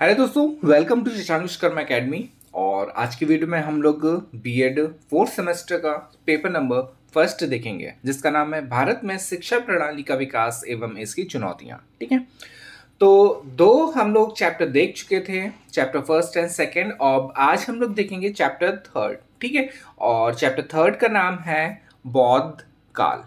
hello दोस्तों welcome to Shashank Vishwakarma academy और आज की वीडियो में हम लोग बीएड फोर्थ सेमेस्टर का पेपर नंबर फर्स्ट देखेंगे जिसका नाम है भारत में शिक्षा प्रणाली का विकास एवं इसकी चुनौतियाँ ठीक है तो दो हम लोग चैप्टर देख चुके थे चैप्टर फर्स्ट एंड सेकेंड और आज हम लोग देखेंगे चैप्टर थर्ड ठीक है और चैप्टर थर्ड का नाम है बौद्ध काल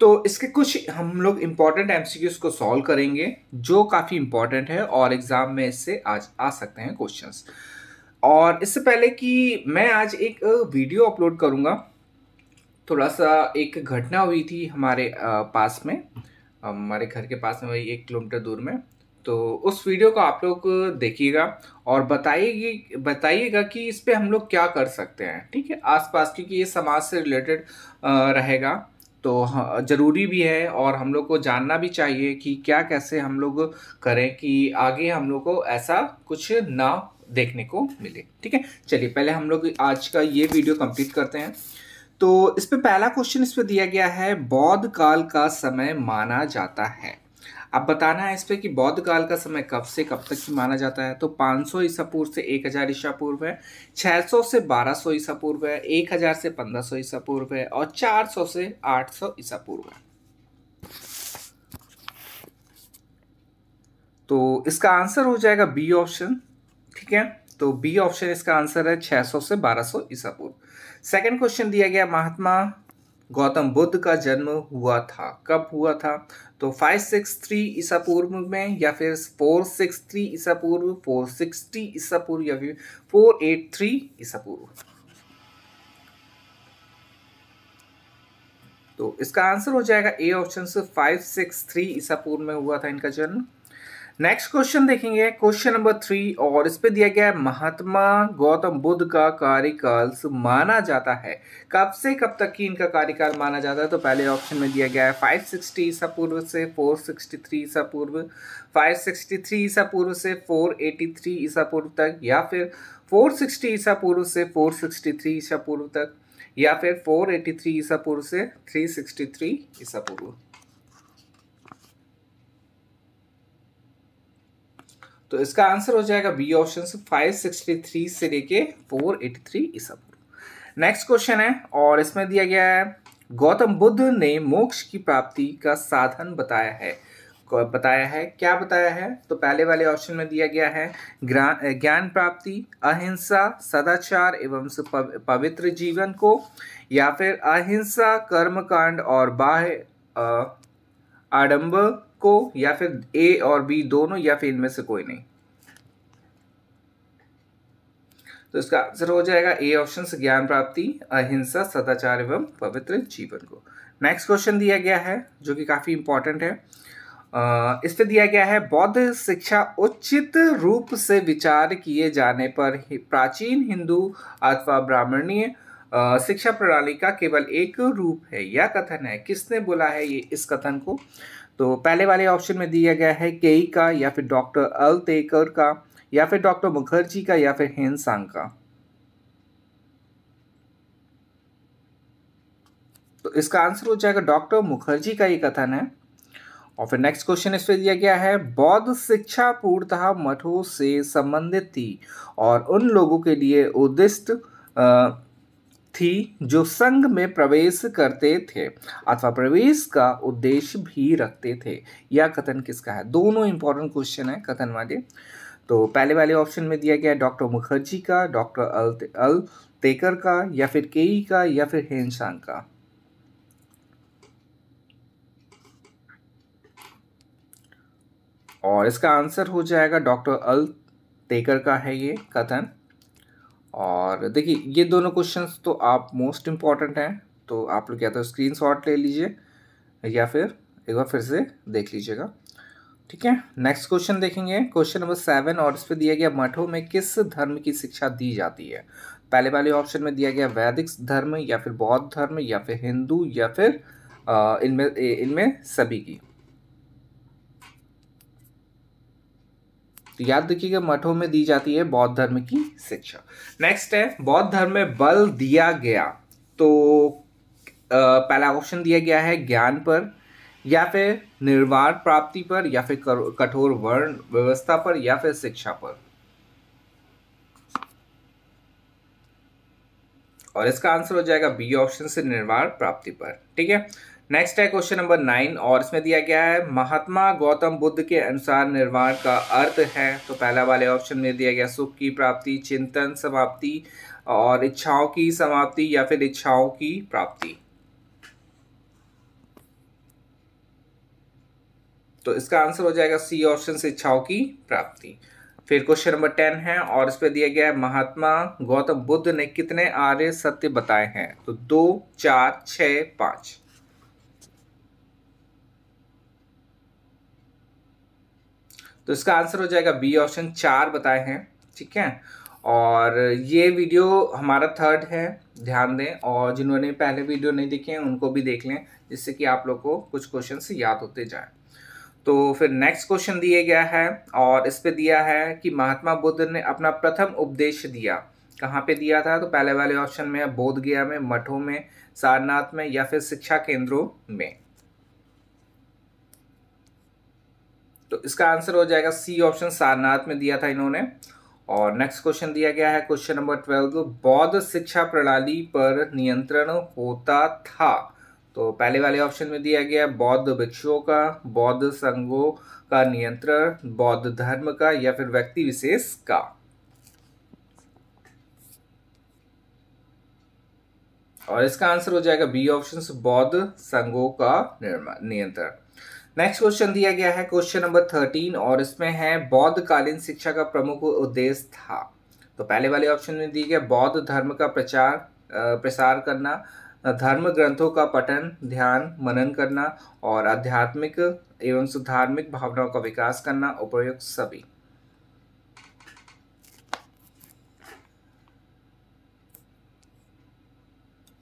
तो इसके कुछ हम लोग इम्पॉर्टेंट एम को सॉल्व करेंगे जो काफ़ी इम्पॉर्टेंट है और एग्ज़ाम में इससे आज आ सकते हैं क्वेश्चंस और इससे पहले कि मैं आज एक वीडियो अपलोड करूँगा थोड़ा सा एक घटना हुई थी हमारे पास में हमारे घर के पास में वही एक किलोमीटर दूर में तो उस वीडियो को आप लोग देखिएगा और बताइए बताइएगा कि इस पर हम लोग क्या कर सकते हैं ठीक है आसपास क्योंकि ये समाज से रिलेटेड रहेगा तो ज़रूरी भी है और हम लोग को जानना भी चाहिए कि क्या कैसे हम लोग करें कि आगे हम लोग को ऐसा कुछ ना देखने को मिले ठीक है चलिए पहले हम लोग आज का ये वीडियो कंप्लीट करते हैं तो इस पर पहला क्वेश्चन इस पर दिया गया है बौद्ध काल का समय माना जाता है अब बताना है इस पर कि बौद्ध काल का समय कब से कब तक की माना जाता है तो 500 ईसा पूर्व से 1000 ईसा पूर्व है 600 से 1200 ईसा पूर्व है 1000 से 1500 ईसा पूर्व है और 400 से 800 ईसा पूर्व है तो इसका आंसर हो जाएगा बी ऑप्शन ठीक है तो बी ऑप्शन इसका आंसर है 600 से 1200 ईसा पूर्व सेकेंड क्वेश्चन दिया गया महात्मा गौतम बुद्ध का जन्म हुआ था कब हुआ था तो फाइव सिक्स थ्री ईसा पूर्व में या फिर फोर सिक्स थ्री ईसा पूर्व फोर सिक्सटी ईसा पूर्व या फिर फोर एट थ्री ईसा पूर्व तो इसका आंसर हो जाएगा ए ऑप्शन से फाइव सिक्स थ्री ईसा पूर्व में हुआ था इनका जन्म नेक्स्ट क्वेश्चन देखेंगे क्वेश्चन नंबर थ्री और इस पे दिया गया है महात्मा गौतम बुद्ध का कार्यकाल माना जाता है कब से कब तक की इनका कार्यकाल माना जाता है तो पहले ऑप्शन में दिया गया है 560 ईसा पूर्व से 463 ईसा पूर्व 563 ईसा पूर्व से 483 ईसा पूर्व तक या फिर 460 ईसा पूर्व से 463 ईसा पूर्व तक या फिर 483 ईसा पूर्व से 363 ईसा पूर्व तो इसका आंसर हो जाएगा B option five sixty three से लेके फोर एटी थ्री ईसा पूर्व नेक्स्ट क्वेश्चन है और इसमें दिया गया है गौतम बुद्ध ने मोक्ष की प्राप्ति का साधन बताया है बताया है क्या बताया है तो पहले वाले ऑप्शन में दिया गया है ज्ञान प्राप्ति अहिंसा सदाचार एवं पवित्र जीवन को या फिर अहिंसा कर्मकांड और बाह्य आडंबर को या फिर ए और बी दोनों या फिर इनमें से कोई नहीं तो इसका आंसर हो जाएगा ए ऑप्शन ज्ञान प्राप्ति अहिंसा सदाचार एवं पवित्र जीवन को नेक्स्ट क्वेश्चन दिया गया है जो कि काफ़ी इंपॉर्टेंट है इस पे दिया गया है बौद्ध शिक्षा उचित रूप से विचार किए जाने पर प्राचीन हिंदू अथवा ब्राह्मणीय शिक्षा प्रणाली का केवल एक रूप है यह कथन है किसने बोला है ये इस कथन को तो पहले वाले ऑप्शन में दिया गया है केई का या फिर डॉक्टर अल तेकर का या फिर डॉक्टर मुखर्जी का या फिर हेनसांग का तो इसका आंसर हो जाएगा डॉक्टर मुखर्जी का ये कथन है और फिर नेक्स्ट क्वेश्चन इस पर दिया गया है बौद्ध शिक्षा पूर्णतः मठों से संबंधित थी और उन लोगों के लिए उद्दिष्ट थी जो संघ में प्रवेश करते थे अथवा प्रवेश का उद्देश्य भी रखते थे यह कथन किसका है दोनों इंपॉर्टेंट क्वेश्चन है कथन वाले तो पहले वाले ऑप्शन में दिया गया है डॉक्टर मुखर्जी का डॉक्टर अल अल तेकर का या फिर केई का या फिर हेनशांग का और इसका आंसर हो जाएगा डॉक्टर अल तेकर का है ये कथन और देखिए ये दोनों क्वेश्चंस तो आप मोस्ट इम्पॉर्टेंट हैं तो आप लोग या तो स्क्रीन ले लीजिए या फिर एक बार फिर से देख लीजिएगा ठीक है नेक्स्ट क्वेश्चन देखेंगे क्वेश्चन नंबर सेवन और इस पर दिया गया मठों में किस धर्म की शिक्षा दी जाती है पहले वाले ऑप्शन में दिया गया वैदिक धर्म या फिर बौद्ध धर्म या फिर हिंदू या फिर इनमें इनमें सभी की तो याद रखिएगा मठों में दी जाती है बौद्ध धर्म की शिक्षा नेक्स्ट है बौद्ध धर्म में बल दिया गया तो पहला ऑप्शन दिया गया है ज्ञान पर या फिर निर्वाण प्राप्ति पर या फिर कठोर वर्ण व्यवस्था पर या फिर शिक्षा पर और इसका आंसर हो जाएगा बी ऑप्शन से निर्वाण प्राप्ति पर ठीक है नेक्स्ट है क्वेश्चन नंबर नाइन और इसमें दिया गया है महात्मा गौतम बुद्ध के अनुसार निर्वाण का अर्थ है तो पहला वाले ऑप्शन में दिया गया सुख की प्राप्ति चिंतन समाप्ति और इच्छाओं की समाप्ति या फिर इच्छाओं की प्राप्ति तो इसका आंसर हो जाएगा सी ऑप्शन से इच्छाओं की प्राप्ति फिर क्वेश्चन नंबर टेन है और इस पर दिया गया है महात्मा गौतम बुद्ध ने कितने आर्य सत्य बताए हैं तो दो चार छ पाँच तो इसका आंसर हो जाएगा बी ऑप्शन चार बताए हैं ठीक है और ये वीडियो हमारा थर्ड है ध्यान दें और जिन्होंने पहले वीडियो नहीं देखे हैं उनको भी देख लें जिससे कि आप लोग को कुछ क्वेश्चन याद होते जाए तो फिर नेक्स्ट क्वेश्चन दिया गया है और इस पे दिया है कि महात्मा बुद्ध ने अपना प्रथम उपदेश दिया कहाँ पे दिया था तो पहले वाले ऑप्शन में बोध गया में मठों में सारनाथ में या फिर शिक्षा केंद्रों में तो इसका आंसर हो जाएगा सी ऑप्शन सारनाथ में दिया था इन्होंने और नेक्स्ट क्वेश्चन दिया गया है क्वेश्चन नंबर ट्वेल्व बौद्ध शिक्षा प्रणाली पर नियंत्रण होता था तो पहले वाले ऑप्शन में दिया गया बौद्ध भिक्षुओं का बौद्ध संघों का नियंत्रण बौद्ध धर्म का या फिर व्यक्ति विशेष का और इसका आंसर हो जाएगा बी ऑप्शन बौद्ध संघों का नियंत्रण नेक्स्ट क्वेश्चन दिया गया है क्वेश्चन नंबर थर्टीन और इसमें है बौद्ध कालीन शिक्षा का प्रमुख उद्देश्य था तो पहले वाले ऑप्शन में दिए गए बौद्ध धर्म का प्रचार प्रसार करना धर्म ग्रंथों का पठन ध्यान मनन करना और आध्यात्मिक एवं सुधार्मिक भावनाओं का विकास करना उपयुक्त सभी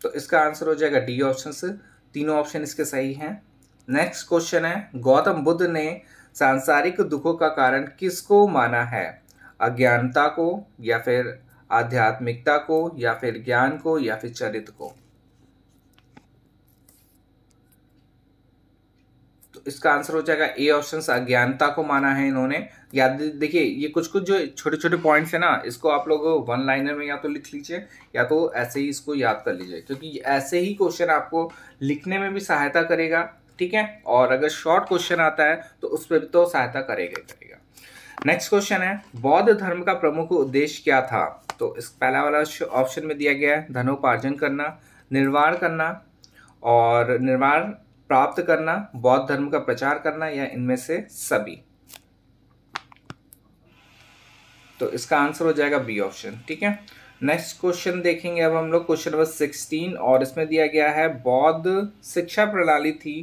तो इसका आंसर हो जाएगा डी ऑप्शन से तीनों ऑप्शन इसके सही हैं नेक्स्ट क्वेश्चन है गौतम बुद्ध ने सांसारिक दुखों का कारण किसको माना है अज्ञानता को या फिर आध्यात्मिकता को या फिर ज्ञान को या फिर चरित्र को तो इसका आंसर हो जाएगा ए ऑप्शन अज्ञानता को माना है इन्होंने याद देखिए ये कुछ कुछ जो छोटे छोटे पॉइंट्स है ना इसको आप लोग वन लाइनर में या तो लिख लीजिए या तो ऐसे ही इसको याद कर लीजिए क्योंकि ऐसे ही क्वेश्चन आपको लिखने में भी सहायता करेगा ठीक है और अगर शॉर्ट क्वेश्चन आता है तो उस पर भी तो सहायता करेगा ही करेगा नेक्स्ट क्वेश्चन है बौद्ध धर्म का प्रमुख उद्देश्य क्या था तो इस पहला वाला ऑप्शन में दिया गया है धनोपार्जन करना निर्वाण करना और निर्वाण प्राप्त करना बौद्ध धर्म का प्रचार करना या इनमें से सभी तो इसका आंसर हो जाएगा बी ऑप्शन ठीक है नेक्स्ट क्वेश्चन देखेंगे अब हम लोग क्वेश्चन नंबर सिक्सटीन और इसमें दिया गया है बौद्ध शिक्षा प्रणाली थी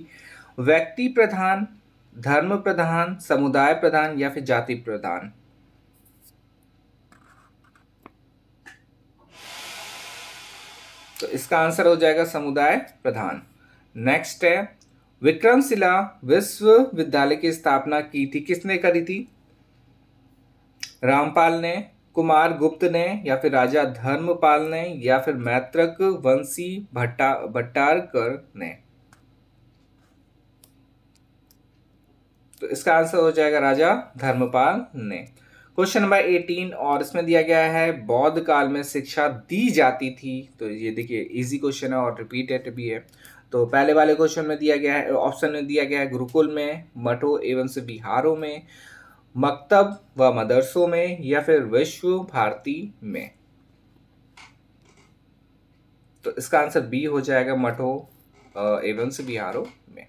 व्यक्ति प्रधान धर्म प्रधान समुदाय प्रधान या फिर जाति प्रधान तो इसका आंसर हो जाएगा समुदाय प्रधान नेक्स्ट है विक्रमशिला विश्वविद्यालय की स्थापना की थी किसने करी थी रामपाल ने कुमार गुप्त ने या फिर राजा धर्मपाल ने या फिर मैत्रक वंशी भट्टा भट्टारकर ने तो इसका आंसर हो जाएगा राजा धर्मपाल ने क्वेश्चन नंबर एटीन और इसमें दिया गया है बौद्ध काल में शिक्षा दी जाती थी तो ये देखिए इजी क्वेश्चन है और रिपीटेड भी है तो पहले वाले क्वेश्चन में दिया गया है ऑप्शन में दिया गया है गुरुकुल में मठों एवं से बिहारों में मकतब व मदरसों में या फिर विश्व भारती में तो इसका आंसर बी हो जाएगा मठो एवं से बिहारों में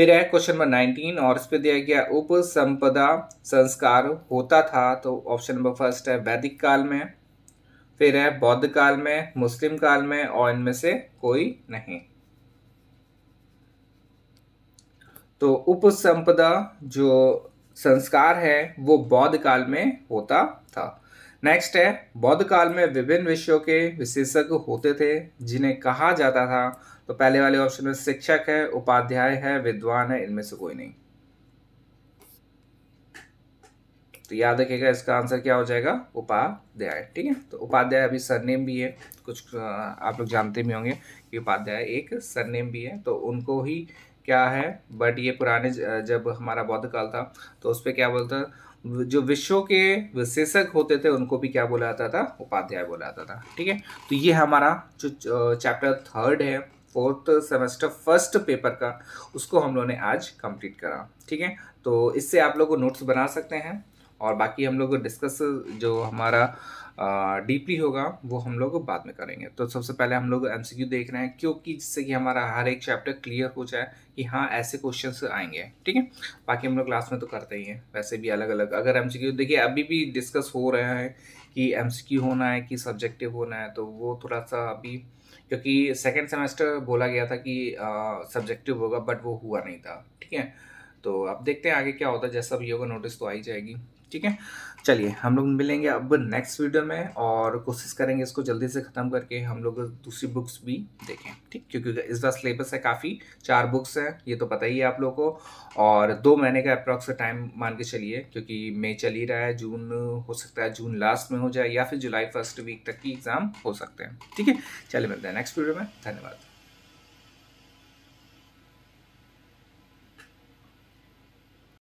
फिर है क्वेश्चन नंबर नाइनटीन और इस पर दिया गया उप संपदा संस्कार होता था तो ऑप्शन नंबर फर्स्ट है वैदिक काल में फिर है बौद्ध काल में मुस्लिम काल में और इनमें से कोई नहीं तो उप संपदा जो संस्कार है वो बौद्ध काल में होता था नेक्स्ट है बौद्ध काल में विभिन्न विषयों के विशेषज्ञ होते थे जिन्हें कहा जाता था तो पहले वाले ऑप्शन में शिक्षक है उपाध्याय है विद्वान है इनमें से कोई नहीं तो याद रखिएगा इसका आंसर क्या हो जाएगा उपाध्याय ठीक है तो उपाध्याय अभी सरनेम भी है कुछ आप लोग जानते भी होंगे कि उपाध्याय एक सरनेम भी है तो उनको ही क्या है बट ये पुराने जब हमारा बौद्ध काल था तो उस पर क्या बोलता जो विश्व के विशेषक होते थे उनको भी क्या बोला जाता था उपाध्याय बोला जाता था ठीक है तो ये हमारा जो चैप्टर थर्ड है फोर्थ सेमेस्टर फर्स्ट पेपर का उसको हम लोगों ने आज कंप्लीट करा ठीक है तो इससे आप लोग नोट्स बना सकते हैं और बाकी हम लोग डिस्कस जो हमारा डीपली होगा वो हम लोग बाद में करेंगे तो सबसे पहले हम लोग एम देख रहे हैं क्योंकि जिससे कि हमारा हर एक चैप्टर क्लियर हो जाए कि हाँ ऐसे क्वेश्चन आएंगे ठीक है बाकी हम लोग क्लास में तो करते ही हैं वैसे भी अलग अलग अगर एम देखिए अभी भी डिस्कस हो रहा है कि एम होना है कि सब्जेक्टिव होना है तो वो थोड़ा सा अभी क्योंकि सेकेंड सेमेस्टर बोला गया था कि सब्जेक्टिव होगा बट वो हुआ नहीं था ठीक है तो अब देखते हैं आगे क्या होता है जैसा भी होगा नोटिस तो आ ही जाएगी ठीक है चलिए हम लोग मिलेंगे अब नेक्स्ट वीडियो में और कोशिश करेंगे इसको जल्दी से ख़त्म करके हम लोग दूसरी बुक्स भी देखें ठीक क्योंकि इस बार सिलेबस है काफ़ी चार बुक्स हैं ये तो पता ही है आप लोगों को और दो महीने का अप्रॉक्स टाइम मान के चलिए क्योंकि मई चल ही रहा है जून हो सकता है जून लास्ट में हो जाए या फिर जुलाई फर्स्ट वीक तक की एग्ज़ाम हो सकते हैं ठीक है चलिए मिलते हैं नेक्स्ट वीडियो में धन्यवाद